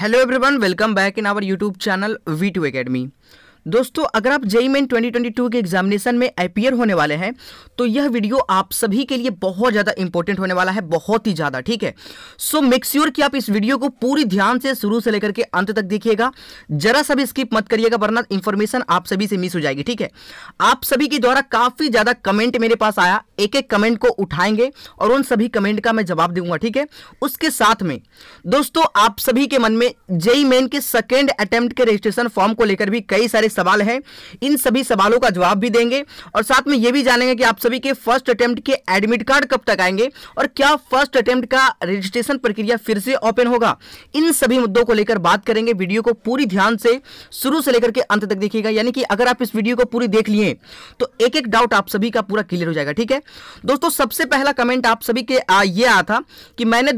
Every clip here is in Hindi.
hello everyone welcome back in our YouTube channel V two academy दोस्तों अगर आप जेई मेन 2022 के एग्जामिनेशन में अपियर होने वाले हैं तो यह वीडियो आप सभी के लिए बहुत ज़्यादा इंपॉर्टेंट होने वाला है बहुत ही ज़्यादा ठीक है सो मेक श्योर कि आप इस वीडियो को पूरी ध्यान से शुरू से लेकर के अंत तक देखिएगा जरा सा भी स्किप मत करिएगा वरना इंफॉर्मेशन आप सभी से मिस हो जाएगी ठीक है आप सभी के द्वारा काफ़ी ज़्यादा कमेंट मेरे पास आया एक एक कमेंट को उठाएंगे और उन सभी कमेंट का मैं जवाब दूंगा ठीक है उसके साथ में दोस्तों आप सभी के मन में जेई मेन e e के सेकेंड अटेम्प्ट के रजिस्ट्रेशन फॉर्म को लेकर भी कई सारे सवाल है इन सभी सवालों का जवाब भी देंगे और साथ में ये भी जानेंगे कि आप सभी के फर्स्ट अटेम्प्ट के एडमिट कार्ड कब तक आएंगे और क्या फर्स्ट अटेम्प्ट का रजिस्ट्रेशन प्रक्रिया फिर से ओपन होगा इन सभी मुद्दों को लेकर बात करेंगे वीडियो को पूरी ध्यान से शुरू से लेकर के अंत तक देखिएगा यानी कि अगर आप इस वीडियो को पूरी देख लिए तो एक एक डाउट आप सभी का पूरा क्लियर हो जाएगा ठीक है दोस्तों सबसे पहला कमेंट आप सभी के आ, ये आया था कि मैंने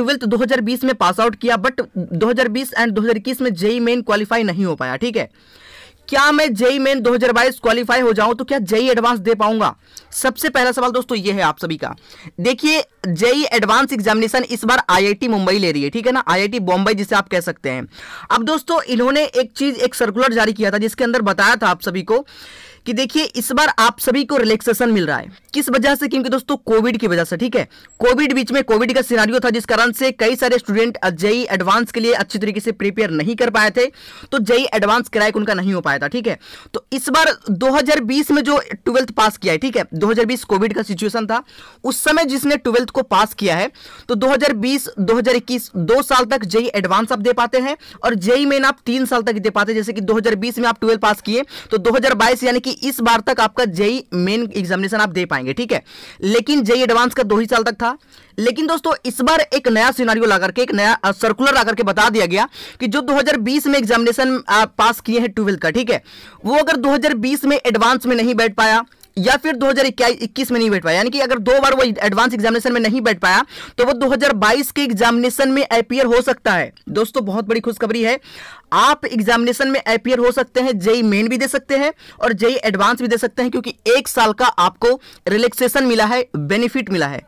ट्वेल्थ 2020 में पास आउट किया बट 2020 एंड 2021 में जेई मेन क्वालिफाई नहीं हो पाया ठीक है क्या मैं जेई मेन 2022 क्वालिफाई हो जाऊं तो क्या जेई एडवांस दे पाऊंगा सबसे पहला सवाल दोस्तों ये है आप सभी का देखिए जेई एडवांस एग्जामिनेशन इस बार आईआईटी मुंबई ले रही है ठीक है ना आईआईटी बॉम्बे जिसे आप कह सकते हैं अब दोस्तों इन्होंने एक चीज एक सर्कुलर जारी किया था जिसके अंदर बताया था आप सभी को कि देखिए इस बार आप सभी को रिलैक्सेशन मिल रहा है किस वजह से क्योंकि दोस्तों कोविड की वजह से ठीक है कोविड बीच में कोविड का सिनारियो था जिस कारण से कई सारे स्टूडेंट जेई एडवांस के लिए अच्छी तरीके से प्रिपेयर नहीं कर पाए थे तो जेई एडवांस क्रैक उनका नहीं हो पाया था ठीक है तो इस बार 2020 में जो ट्वेल्थ पास किया है ठीक है 2020 कोविड का सिचुएशन था उस समय जिसने ट्वेल्थ को पास किया है तो 2020 2021 दो साल तक जेई एडवांस आप दे पाते हैं और जेई मेन आप तीन साल तक दे पाते जैसे कि 2020 में आप ट्वेल्थ पास किए तो 2022 यानी कि कि इस बार तक आपका जेई मेन एग्जामिनेशन आप दे पाएंगे ठीक है लेकिन जेई एडवांस का दो ही साल तक था लेकिन दोस्तों इस बार एक नया सिनारियो ला करके एक नया सर्कुलर ला करके बता दिया गया कि जो 2020 में एग्जामिनेशन पास किए हैं ट्वेल्थ का ठीक है वो अगर 2020 में एडवांस में नहीं बैठ पाया या फिर दो हजार इक्कीस में नहीं बैठ पाया यानी कि अगर दो बार वो एडवांस एग्जामिनेशन में नहीं बैठ पाया तो वो 2022 के एग्जामिनेशन में अपियर हो सकता है दोस्तों बहुत बड़ी खुशखबरी है आप एग्जामिनेशन में अपियर हो सकते हैं जेई मेन भी दे सकते हैं और जेई एडवांस भी दे सकते हैं क्योंकि एक साल का आपको रिलैक्सेशन मिला है बेनिफिट मिला है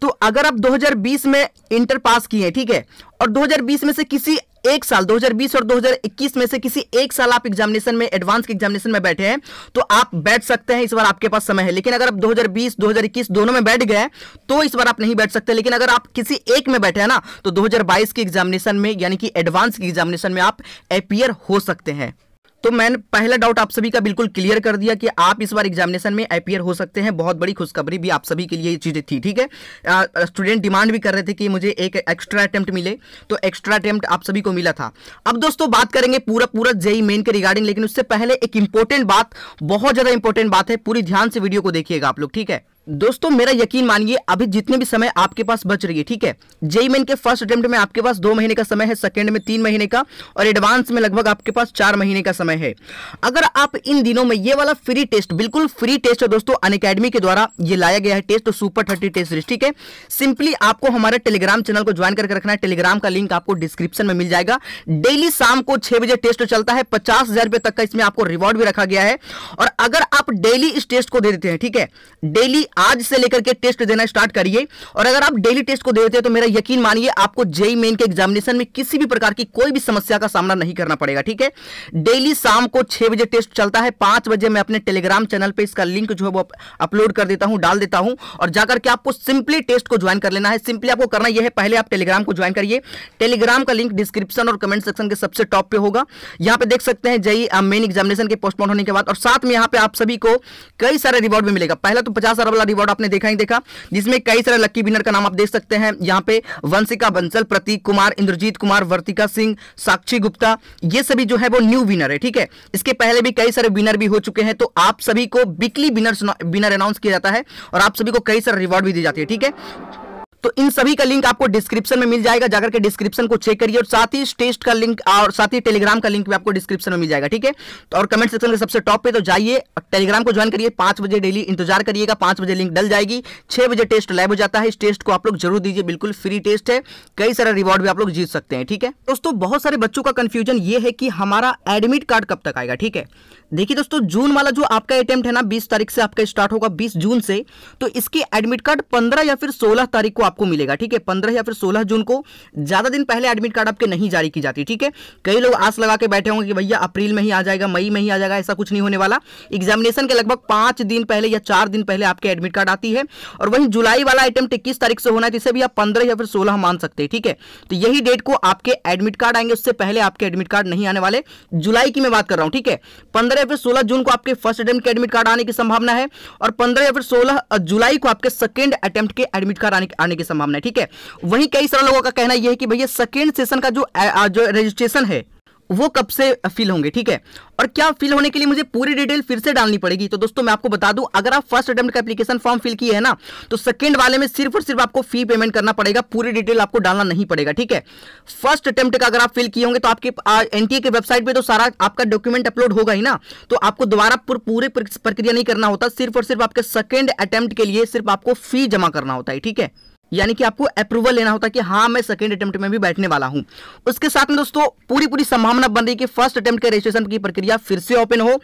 तो अगर आप 2020 में इंटर पास किए ठीक है और 2020 में से किसी एक साल 2020 और 2021 में से किसी एक साल आप एग्जामिनेशन में एडवांस के एग्जामिनेशन में बैठे हैं तो आप बैठ सकते हैं इस बार आपके पास समय है लेकिन अगर आप 2020 2021 दोनों में बैठ गए तो इस बार आप नहीं बैठ सकते लेकिन अगर आप किसी एक में बैठे हैं ना तो 2022 के एग्जामिनेशन में यानी कि एडवांस के एग्जामिनेशन में आप अपियर हो सकते हैं तो मैंने पहला डाउट आप सभी का बिल्कुल क्लियर कर दिया कि आप इस बार एग्जामिनेशन में अपियर हो सकते हैं बहुत बड़ी खुशखबरी भी आप सभी के लिए ये चीज़ें थी ठीक है स्टूडेंट डिमांड भी कर रहे थे कि मुझे एक एक्स्ट्रा अटैम्प्ट मिले तो एक्स्ट्रा अटैम्प्ट आप सभी को मिला था अब दोस्तों बात करेंगे पूरा पूरा जेई मेन के रिगार्डिंग लेकिन उससे पहले एक इंपॉर्टेंट बात बहुत ज़्यादा इंपॉर्टेंट बात है पूरी ध्यान से वीडियो को देखिएगा आप लोग ठीक है दोस्तों मेरा यकीन मानिए अभी जितने भी समय आपके पास बच रही है ठीक है जेई मेन के फर्स्ट अटेम्प्ट में आपके पास दो महीने का समय है सेकंड में तीन महीने का और एडवांस में लगभग आपके पास चार महीने का समय है अगर आप इन दिनों में ये वाला फ्री टेस्ट बिल्कुल फ्री टेस्ट है दोस्तों अन अकेडमी के द्वारा ये लाया गया है test super thirty test series ठीक है सिंपली आपको हमारे टेलीग्राम चैनल को ज्वाइन करके रखना है टेलीग्राम का लिंक आपको डिस्क्रिप्शन में मिल जाएगा डेली शाम को छह बजे टेस्ट चलता है पचास हजार रुपये तक का इसमें आपको रिवॉर्ड भी रखा गया है और अगर आप डेली इस टेस्ट को दे देते हैं ठीक है डेली आज से लेकर के टेस्ट देना स्टार्ट करिए और अगर आप डेली टेस्ट को दे देते हैं तो मेरा यकीन मानिए आपको जेई मेन के एग्जामिनेशन में किसी भी प्रकार की कोई भी समस्या का सामना नहीं करना पड़ेगा ठीक है डेली शाम को छह बजे टेस्ट चलता है पांच बजे मैं अपने टेलीग्राम चैनल पर इसका लिंक जो है वो अपलोड कर देता हूं डाल देता हूं और जाकर के आपको सिंपली टेस्ट को ज्वाइन कर लेना है सिंपली आपको करना यह है पहले आप टेलीग्राम को ज्वाइन करिए टेलीग्राम का लिंक डिस्क्रिप्शन और कमेंट सेक्शन के सबसे टॉप पे होगा यहां पर देख सकते हैं जई मेन एग्जामिनेशन के पोस्टपोन होने के बाद और साथ में यहां पर आप सभी को कई सारे रिवॉर्ड भी मिलेगा पहला तो पचास अरब का रिवॉर्ड आपने देखा ही देखा जिसमें कई सारे लक्की विनर का नाम आप देख सकते हैं यहाँ पे वंशिका बंसल प्रतीक कुमार इंद्रजीत कुमार वर्तिका सिंह साक्षी गुप्ता ये सभी जो है वो न्यू विनर है ठीक है इसके पहले भी कई सारे विनर भी हो चुके हैं तो आप सभी को वीकली विनर विनर अनाउंस किया जाता है और आप सभी को कई सारे रिवॉर्ड भी दी जाती है ठीक है तो इन सभी का लिंक आपको डिस्क्रिप्शन में मिल जाएगा जाकर के डिस्क्रिप्शन को चेक करिए और साथ ही टेस्ट का लिंक और साथ ही टेलीग्राम का लिंक भी आपको डिस्क्रिप्शन में मिल जाएगा ठीक है तो और कमेंट सेक्शन के सबसे टॉप पे तो जाइए टेलीग्राम को ज्वाइन करिए पांच बजे डेली इंतजार करिएगा पांच बजे लिंक डल जाएगी छह बजे टेस्ट लाइव हो जाता है इस टेस्ट को आप लोग जरूर दीजिए बिल्कुल फ्री टेस्ट है कई सारा रिवॉर्ड भी आप लोग जीत सकते हैं ठीक है दोस्तों बहुत सारे बच्चों का कंफ्यूजन ये है कि हमारा एडमिट कार्ड कब तक आएगा ठीक है देखिए दोस्तों जून वाला जो आपका अटेम्प्ट है ना बीस तारीख से आपका स्टार्ट होगा बीस जून से तो इसके एडमिट कार्ड पंद्रह या फिर सोलह तारीख को आपको मिलेगा ठीक है पंद्रह या फिर सोलह जून को ज़्यादा दिन पहले एडमिट कार्ड आपके नहीं जारी की जाती ठीक है कई लोग आस लगा के बैठे होंगे कि भैया अप्रैल में ही आ जाएगा मई में ही आ जाएगा ऐसा कुछ नहीं होने वाला एग्जामिनेशन के लगभग पांच दिन पहले या चार दिन पहले आपके एडमिट कार्ड आती है और वहीं जुलाई वाला आइटम इक्कीस तारीख से होना है जिसे भी आप पंद्रह या फिर सोलह मान सकते हैं ठीक है तो यही डेट को आपके एडमिट कार्ड आएंगे उससे पहले आपके एडमिट कार्ड नहीं आने वाले जुलाई की मैं बात कर रहा हूं ठीक है पंद्रह या फिर सोलह जून को आपके फर्स्ट अटेम्प्ट के एडमिट कार्ड आने की संभावना है और पंद्रह या फिर सोलह जुलाई को आपके सेकेंड अटेम्प्ट के एडमिट कार्ड आने की की संभावना है ठीक है वहीं कई सारे लोगों का कहना यह है कि भैया सेकेंड सेशन का जो जो रजिस्ट्रेशन है वो कब से फिल होंगे ठीक है और क्या फिल होने के लिए मुझे पूरी डिटेल फिर से डालनी पड़ेगी तो दोस्तों मैं आपको बता दूं अगर आप फर्स्ट अटेम्प्ट का एप्लीकेशन फॉर्म फिल किए हैं ना तो सेकंड वाले में सिर्फ और सिर्फ आपको फी पेमेंट करना पड़ेगा पूरी डिटेल आपको डालना नहीं पड़ेगा ठीक है फर्स्ट अटेम्प्ट का अगर आप फिल किए होंगे तो आपके एनटीए के वेबसाइट पर तो सारा आपका डॉक्यूमेंट अपलोड होगा ही ना तो आपको दोबारा पूरी प्रक्रिया नहीं करना होता सिर्फ और सिर्फ आपके सेकेंड अटेम्प्ट के लिए सिर्फ आपको फी जमा करना होता है ठीक है यानी कि आपको अप्रूवल लेना होता है कि हाँ मैं सेकेंड अटेम्प्ट में भी बैठने वाला हूं उसके साथ में दोस्तों पूरी पूरी संभावना बन रही कि फर्स्ट अटेम्प्ट के रजिस्ट्रेशन की प्रक्रिया फिर से ओपन हो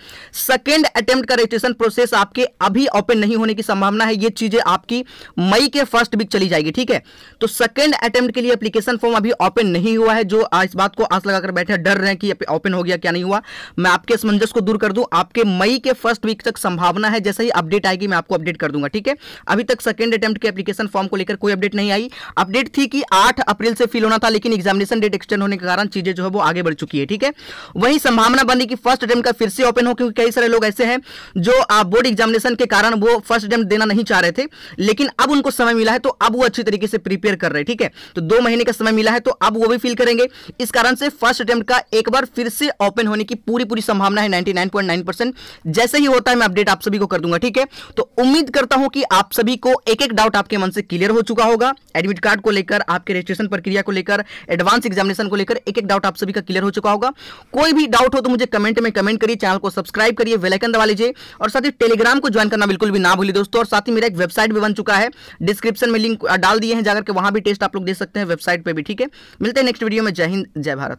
सेकेंड अटेम्प्ट का रजिस्ट्रेशन प्रोसेस आपके अभी ओपन नहीं होने की संभावना है ये चीज़ें आपकी मई के फर्स्ट वीक चली जाएगी ठीक है तो सेकेंड अटेम्प्ट के लिए अप्लीकेशन फॉर्म अभी ओपन नहीं हुआ है जो इस बात को आस लगाकर बैठे डर रहे हैं कि ओपन हो गया क्या नहीं हुआ मैं आपके असमंजस को दूर कर दूं आपके मई के फर्स्ट वीक तक संभावना है जैसे ही अपडेट आएगी मैं आपको अपडेट कर दूंगा ठीक है अभी तक सेकेंड अटेम्प्ट के अपलीकेशन फॉर्म को लेकर कोई अपडेट नहीं आई अपडेट थी कि आठ अप्रैल से फिल होना था लेकिन एग्जामिनेशन डेट एक्सटेंड होने के कारण चीजें जो है वो आगे बढ़ चुकी है ठीक है वही संभावना बनी कि फर्स्ट अटेम्प्ट का फिर से ओपन हो क्योंकि कई सारे लोग ऐसे हैं जो बोर्ड एग्जामिनेशन के कारण वो फर्स्ट अटेम्प्ट देना नहीं चाह रहे थे लेकिन अब उनको समय मिला है तो अब वो अच्छी तरीके से प्रिपेयर कर रहे ठीक है तो दो महीने का समय मिला है तो अब वो भी फिल करेंगे इस कारण से फर्स्ट अटेम्प्ट का एक बार फिर से ओपन होने की पूरी पूरी संभावना है नाइनटी जैसे ही होता है मैं अपडेट आप सभी को कर दूंगा ठीक है तो उम्मीद करता हूं कि आप सभी को एक एक डाउट आपके मन से क्लियर हो चुका चुका होगा एडमिट कार्ड को लेकर आपके रजिस्ट्रेशन प्रक्रिया को लेकर एडवांस एग्जामिनेशन को लेकर एक एक डाउट आप सभी का क्लियर हो चुका होगा कोई भी डाउट हो तो मुझे कमेंट में कमेंट करिए चैनल को सब्सक्राइब करिए वेलाइकन दबा लीजिए और साथ ही टेलीग्राम को ज्वाइन करना बिल्कुल भी ना भूलिए दोस्तों और साथ ही मेरा एक वेबसाइट भी बन चुका है डिस्क्रिप्शन में लिंक डाल दिए हैं जाकर के वहां भी टेस्ट आप लोग दे सकते हैं वेबसाइट पर भी ठीक है मिलते हैं नेक्स्ट वीडियो में जय हिंद जय भारत